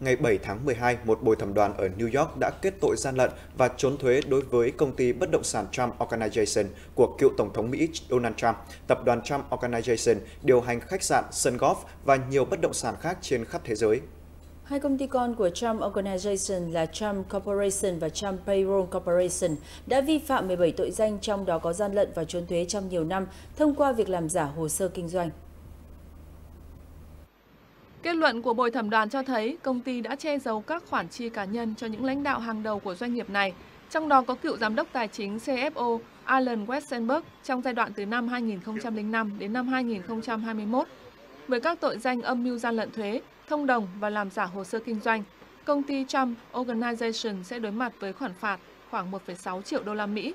ngày 7 tháng 12, một bồi thẩm đoàn ở New York đã kết tội gian lận và trốn thuế đối với công ty bất động sản Trump Organization của cựu Tổng thống Mỹ Donald Trump, tập đoàn Trump Organization điều hành khách sạn, Sun golf và nhiều bất động sản khác trên khắp thế giới. Hai công ty con của Trump Organization là Trump Corporation và Trump Payroll Corporation đã vi phạm 17 tội danh trong đó có gian lận và trốn thuế trong nhiều năm thông qua việc làm giả hồ sơ kinh doanh. Kết luận của bồi thẩm đoàn cho thấy công ty đã che giấu các khoản chi cá nhân cho những lãnh đạo hàng đầu của doanh nghiệp này, trong đó có cựu giám đốc tài chính CFO Alan Westenberg trong giai đoạn từ năm 2005 đến năm 2021 với các tội danh âm mưu gian lận thuế, thông đồng và làm giả hồ sơ kinh doanh. Công ty Trump Organization sẽ đối mặt với khoản phạt khoảng 1,6 triệu đô la Mỹ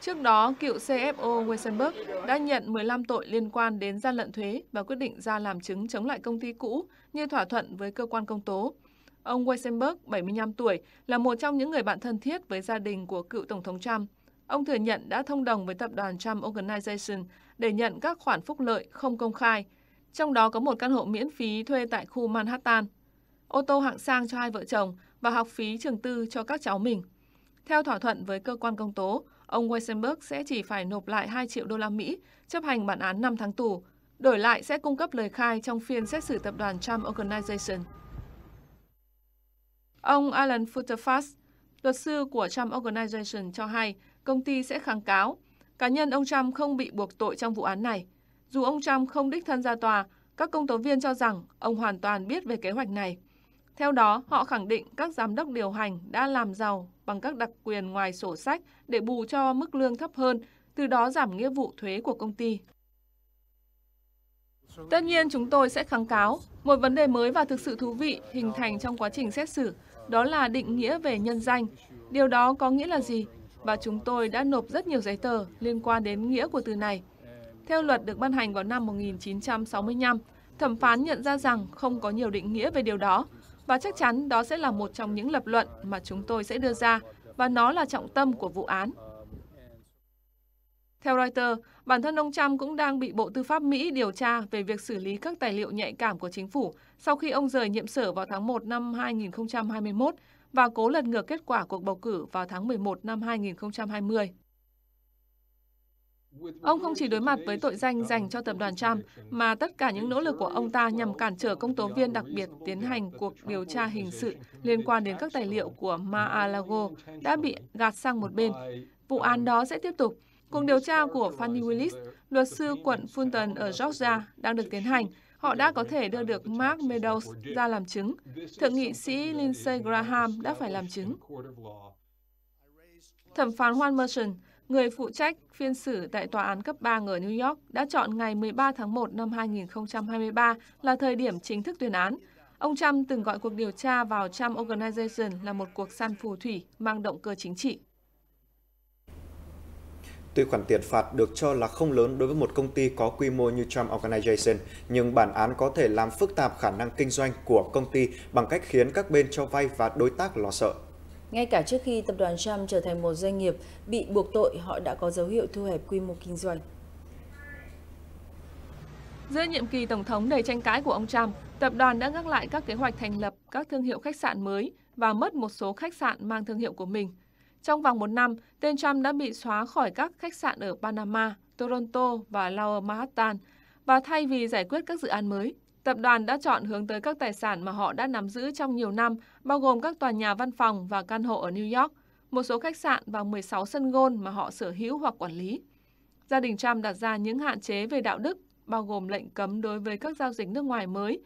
Trước đó, cựu CFO Weissenberg đã nhận 15 tội liên quan đến gian lận thuế và quyết định ra làm chứng chống lại công ty cũ như thỏa thuận với cơ quan công tố. Ông Weissenberg, 75 tuổi, là một trong những người bạn thân thiết với gia đình của cựu Tổng thống Trump. Ông thừa nhận đã thông đồng với tập đoàn Trump Organization để nhận các khoản phúc lợi không công khai, trong đó có một căn hộ miễn phí thuê tại khu Manhattan, ô tô hạng sang cho hai vợ chồng và học phí trường tư cho các cháu mình. Theo thỏa thuận với cơ quan công tố, Ông Weisenberg sẽ chỉ phải nộp lại 2 triệu đô la Mỹ, chấp hành bản án 5 tháng tù. Đổi lại sẽ cung cấp lời khai trong phiên xét xử tập đoàn Trump Organization. Ông Alan Futterfass, luật sư của Trump Organization cho hay công ty sẽ kháng cáo. Cá nhân ông Trump không bị buộc tội trong vụ án này. Dù ông Trump không đích thân ra tòa, các công tố viên cho rằng ông hoàn toàn biết về kế hoạch này – theo đó, họ khẳng định các giám đốc điều hành đã làm giàu bằng các đặc quyền ngoài sổ sách để bù cho mức lương thấp hơn, từ đó giảm nghĩa vụ thuế của công ty. Tất nhiên chúng tôi sẽ kháng cáo. Một vấn đề mới và thực sự thú vị hình thành trong quá trình xét xử, đó là định nghĩa về nhân danh. Điều đó có nghĩa là gì? Và chúng tôi đã nộp rất nhiều giấy tờ liên quan đến nghĩa của từ này. Theo luật được ban hành vào năm 1965, thẩm phán nhận ra rằng không có nhiều định nghĩa về điều đó, và chắc chắn đó sẽ là một trong những lập luận mà chúng tôi sẽ đưa ra, và nó là trọng tâm của vụ án. Theo Reuters, bản thân ông Trump cũng đang bị Bộ Tư pháp Mỹ điều tra về việc xử lý các tài liệu nhạy cảm của chính phủ sau khi ông rời nhiệm sở vào tháng 1 năm 2021 và cố lật ngược kết quả cuộc bầu cử vào tháng 11 năm 2020. Ông không chỉ đối mặt với tội danh dành cho tập đoàn Trump, mà tất cả những nỗ lực của ông ta nhằm cản trở công tố viên đặc biệt tiến hành cuộc điều tra hình sự liên quan đến các tài liệu của Mar-a-Lago đã bị gạt sang một bên. Vụ án đó sẽ tiếp tục. Cuộc điều tra của Fannie Willis, luật sư quận Fulton ở Georgia, đang được tiến hành. Họ đã có thể đưa được Mark Meadows ra làm chứng. Thượng nghị sĩ Lindsey Graham đã phải làm chứng. Thẩm phán Juan Merchant, Người phụ trách phiên xử tại tòa án cấp 3 ở New York đã chọn ngày 13 tháng 1 năm 2023 là thời điểm chính thức tuyên án. Ông Trump từng gọi cuộc điều tra vào Trump Organization là một cuộc săn phù thủy mang động cơ chính trị. Tuy khoản tiền phạt được cho là không lớn đối với một công ty có quy mô như Trump Organization, nhưng bản án có thể làm phức tạp khả năng kinh doanh của công ty bằng cách khiến các bên cho vay và đối tác lo sợ. Ngay cả trước khi tập đoàn Trump trở thành một doanh nghiệp bị buộc tội, họ đã có dấu hiệu thu hẹp quy mô kinh doanh. Giữa nhiệm kỳ tổng thống đầy tranh cãi của ông Trump, tập đoàn đã gác lại các kế hoạch thành lập các thương hiệu khách sạn mới và mất một số khách sạn mang thương hiệu của mình. Trong vòng một năm, tên Trump đã bị xóa khỏi các khách sạn ở Panama, Toronto và Lower Manhattan, và thay vì giải quyết các dự án mới, Tập đoàn đã chọn hướng tới các tài sản mà họ đã nắm giữ trong nhiều năm, bao gồm các tòa nhà văn phòng và căn hộ ở New York, một số khách sạn và 16 sân gôn mà họ sở hữu hoặc quản lý. Gia đình Trump đặt ra những hạn chế về đạo đức, bao gồm lệnh cấm đối với các giao dịch nước ngoài mới.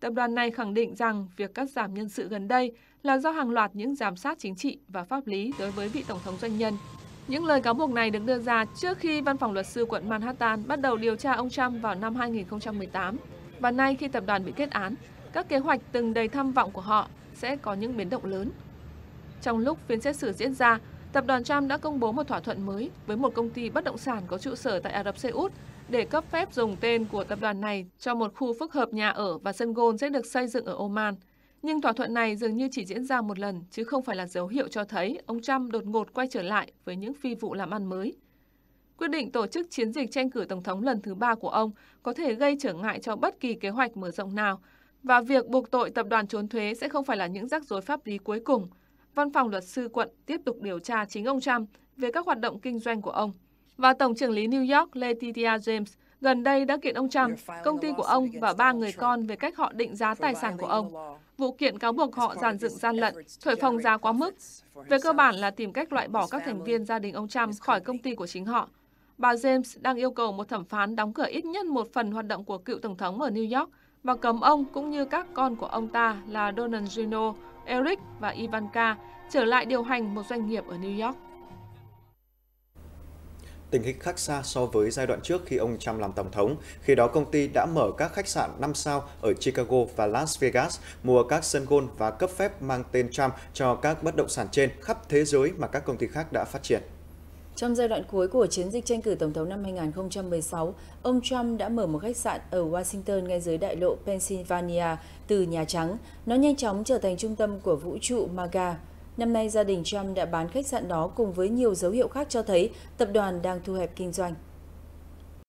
Tập đoàn này khẳng định rằng việc cắt giảm nhân sự gần đây là do hàng loạt những giám sát chính trị và pháp lý đối với vị tổng thống doanh nhân. Những lời cáo buộc này được đưa ra trước khi văn phòng luật sư quận Manhattan bắt đầu điều tra ông Trump vào năm 2018. Và nay khi tập đoàn bị kết án, các kế hoạch từng đầy tham vọng của họ sẽ có những biến động lớn. Trong lúc phiên xét xử diễn ra, tập đoàn Trump đã công bố một thỏa thuận mới với một công ty bất động sản có trụ sở tại Ả Rập Xê Út để cấp phép dùng tên của tập đoàn này cho một khu phức hợp nhà ở và sân golf sẽ được xây dựng ở Oman. Nhưng thỏa thuận này dường như chỉ diễn ra một lần, chứ không phải là dấu hiệu cho thấy ông Trump đột ngột quay trở lại với những phi vụ làm ăn mới. Quyết định tổ chức chiến dịch tranh cử tổng thống lần thứ ba của ông có thể gây trở ngại cho bất kỳ kế hoạch mở rộng nào, và việc buộc tội tập đoàn trốn thuế sẽ không phải là những rắc rối pháp lý cuối cùng. Văn phòng luật sư quận tiếp tục điều tra chính ông Trump về các hoạt động kinh doanh của ông. Và Tổng trưởng lý New York Letitia James gần đây đã kiện ông Trump, công ty của ông và ba người con về cách họ định giá tài sản của ông. Vụ kiện cáo buộc họ giàn dựng gian lận, thổi phồng giá quá mức. Về cơ bản là tìm cách loại bỏ các thành viên gia đình ông Trump khỏi công ty của chính họ bà James đang yêu cầu một thẩm phán đóng cửa ít nhất một phần hoạt động của cựu tổng thống ở New York và cấm ông cũng như các con của ông ta là Donald Gino, Eric và Ivanka trở lại điều hành một doanh nghiệp ở New York. Tình hình khác xa so với giai đoạn trước khi ông Trump làm tổng thống, khi đó công ty đã mở các khách sạn 5 sao ở Chicago và Las Vegas, mua các sân golf và cấp phép mang tên Trump cho các bất động sản trên khắp thế giới mà các công ty khác đã phát triển. Trong giai đoạn cuối của chiến dịch tranh cử tổng thống năm 2016, ông Trump đã mở một khách sạn ở Washington ngay dưới đại lộ Pennsylvania từ Nhà Trắng. Nó nhanh chóng trở thành trung tâm của vũ trụ MAGA. Năm nay, gia đình Trump đã bán khách sạn đó cùng với nhiều dấu hiệu khác cho thấy tập đoàn đang thu hẹp kinh doanh.